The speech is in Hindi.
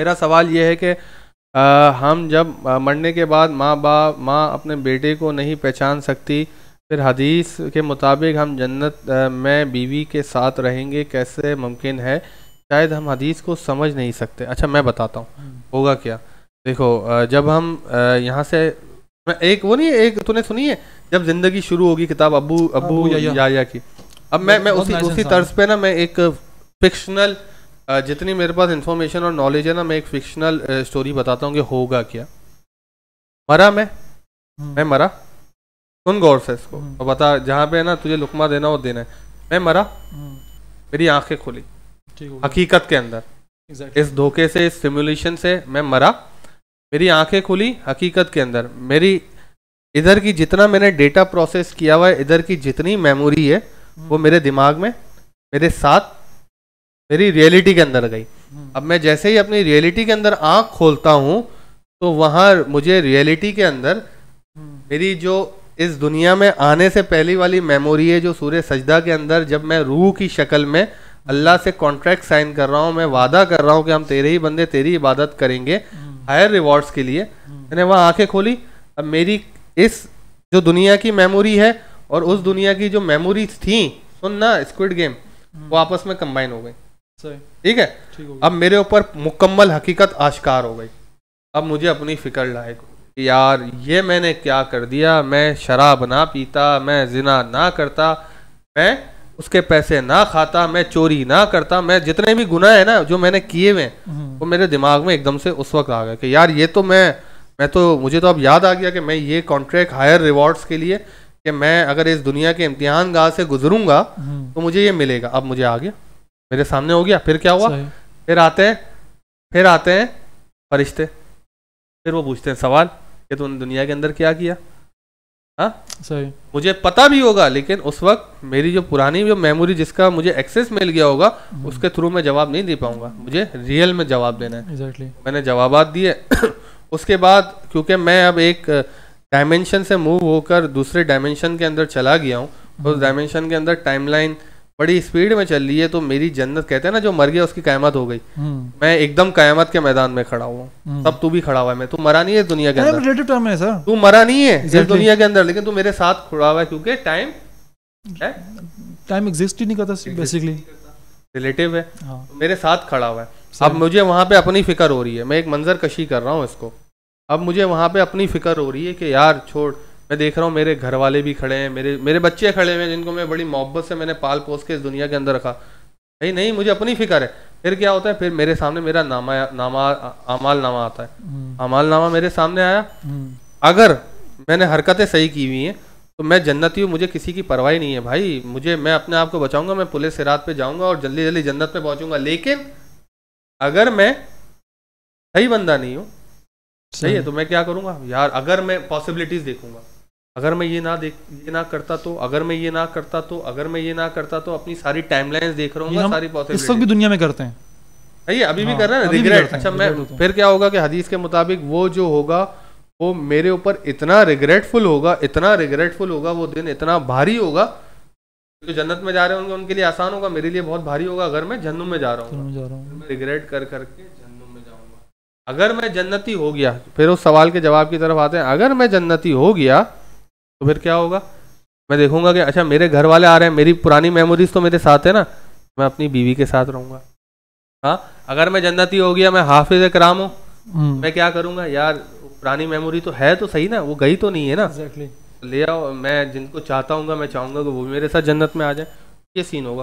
मेरा सवाल यह है कि हम जब मरने के बाद माँ बाप माँ अपने बेटे को नहीं पहचान सकती फिर हदीस के मुताबिक हम जन्नत में बीवी के साथ रहेंगे कैसे मुमकिन है शायद हम हदीस को समझ नहीं सकते अच्छा मैं बताता हूँ हम्म। होगा क्या देखो जब हम यहाँ से मैं एक वो नहीं एक तूने सुनी है जब जिंदगी शुरू होगी किताब अबू अबू, अबू या, या, या, या की अब मैं मैं उसी उसी तर्ज पे ना मैं एक फिक्शनल जितनी मेरे पास इन्फॉर्मेशन और नॉलेज है ना मैं एक फिक्शनल स्टोरी बताता हूँ कि होगा क्या मरा मैं हम्म। मैं मरा सुन गौर से इसको हम्म। और बता जहाँ पे है ना तुझे लुकमा देना वो देना है मैं मरा हम्म। मेरी आंखें खुली हकीकत के अंदर exactly. इस धोखे से इस सिमुलेशन से मैं मरा मेरी आंखें खुली हकीकत के अंदर मेरी इधर की जितना मैंने डेटा प्रोसेस किया हुआ है इधर की जितनी मेमोरी है वो मेरे दिमाग में मेरे साथ मेरी रियलिटी के अंदर गई हम्म। अब मैं जैसे ही अपनी रियलिटी के अंदर आँख खोलता हूँ तो वहाँ मुझे रियलिटी के अंदर हम्म। मेरी जो इस दुनिया में आने से पहली वाली मेमोरी है जो सूर्य सजदा के अंदर जब मैं रूह की शक्ल में अल्लाह से कॉन्ट्रैक्ट साइन कर रहा हूँ मैं वादा कर रहा हूँ कि हम तेरे ही बंदे तेरी इबादत करेंगे हायर हम्म। रिवॉर्ड्स के लिए मैंने वहाँ आंखें खोली अब मेरी इस जो दुनिया की मेमोरी है और उस दुनिया की जो मेमोरीज थी सुन ना स्क्विड गेम वो आपस में कंबाइन हो गई ठीक है अब मेरे ऊपर मुकम्मल हकीकत आश्कार हो गई अब मुझे अपनी फिक्र लायक यार ये मैंने क्या कर दिया मैं शराब ना पीता मैं जिना ना करता मैं उसके पैसे ना खाता मैं चोरी ना करता मैं जितने भी गुनाह है ना जो मैंने किए हुए हैं हम्म। वो मेरे दिमाग में एकदम से उस वक्त आ गया कि यार ये तो मैं मैं तो मुझे तो अब याद आ गया कि मैं ये कॉन्ट्रैक्ट हायर रिवॉर्ड्स के लिए कि मैं अगर इस दुनिया के इम्तिहान गाह से गुजरूंगा हम्म। तो मुझे ये मिलेगा अब मुझे आ गया मेरे सामने हो गया फिर क्या हुआ फिर आते हैं फिर आते हैं फरिश्ते फिर वो पूछते हैं सवाल कि तुमने दुनिया के अंदर क्या किया हाँ सही मुझे पता भी होगा लेकिन उस वक्त मेरी जो पुरानी जो मेमोरी जिसका मुझे एक्सेस मिल गया होगा हम्म। उसके थ्रू मैं जवाब नहीं दे पाऊंगा मुझे रियल में जवाब देना है exactly. मैंने जवाब दिए उसके बाद क्योंकि मैं अब एक डायमेंशन से मूव होकर दूसरे डायमेंशन के अंदर चला गया हूँ उस डायमेंशन हम्म। के अंदर टाइमलाइन बड़ी स्पीड में चल रही है तो मेरी जन्नत कहते हैं ना जो मर गया उसकी कयामत हो गई हम्म। मैं एकदम कयामत के मैदान में खड़ा हुआ हम्म। तब तू भी खड़ा हुआ है मैं तू मरा नहीं है दुनिया के अंदर तू मरा नहीं है exactly. दुनिया के अंदर लेकिन तू मेरे साथ खड़ा हुआ है क्योंकि टाइम टाइम एग्जिस्ट ही नहीं करता बेसिकली रिलेटिव है हाँ। तो मेरे साथ खड़ा हुआ है अब मुझे वहां पे अपनी फिक्र हो रही है मैं एक मंजर कशी कर रहा हूँ इसको अब मुझे वहां पे अपनी फिक्र हो रही है कि यार छोड़ मैं देख रहा हूँ मेरे घर वाले भी खड़े हैं मेरे मेरे बच्चे खड़े हैं जिनको मैं बड़ी मोहब्बत से मैंने पाल पोस के इस दुनिया के अंदर रखा नहीं नहीं मुझे अपनी फिक्र है फिर क्या होता है फिर मेरे सामने मेरा नामा नामा अमाल नामा आता है हम्म। अमाल नामा मेरे सामने आया हम्म। अगर मैंने हरकतें सही की हुई हैं तो मैं जन्नती हूँ मुझे किसी की परवाह नहीं है भाई मुझे मैं अपने आप को बचाऊंगा मैं पुलिस सिरात पे जाऊंगा और जल्दी जल्दी जन्नत में पहुंचूंगा लेकिन अगर मैं सही बंदा नहीं हूँ सही है तो मैं क्या करूंगा यार अगर मैं पॉसिबिलिटीज देखूंगा अगर मैं ये ना देख ये ना करता तो अगर मैं ये ना करता तो अगर मैं ये ना करता तो अपनी सारी टाइमलाइंस देख रहा हूँ सारी पॉसिबिलिटी इस वक्त भी दुनिया में करते हैं अभी हाँ, भी कर रहा है रिग्रेट अच्छा मैं फिर क्या होगा कि हदीस के मुताबिक वो जो होगा वो मेरे ऊपर इतना रिग्रेटफुल होगा इतना रिग्रेटफुल होगा वो दिन इतना भारी होगा जो जन्नत में जा रहे होंगे उनके लिए आसान होगा मेरे लिए बहुत भारी होगा अगर मैं जन्नू में जा रहा हूँ रिग्रेट कर करके जन्नत में जाऊँगा अगर मैं जन्नती हो गया फिर उस सवाल के जवाब की तरफ आते हैं अगर मैं जन्नती हो गया तो फिर क्या होगा मैं देखूंगा कि अच्छा मेरे घर वाले आ रहे हैं मेरी पुरानी मेमोरीज तो मेरे साथ है ना मैं अपनी बीवी के साथ रहूंगा हाँ अगर मैं जन्नती हो गया मैं हाफिज कराम हूँ हम्म। मैं क्या करूँगा यार पुरानी मेमोरी तो है तो सही ना वो गई तो नहीं है ना exactly. ले आओ मैं जिनको चाहता हूँ मैं चाहूंगा कि वो भी मेरे साथ जन्नत में आ जाए ये सीन होगा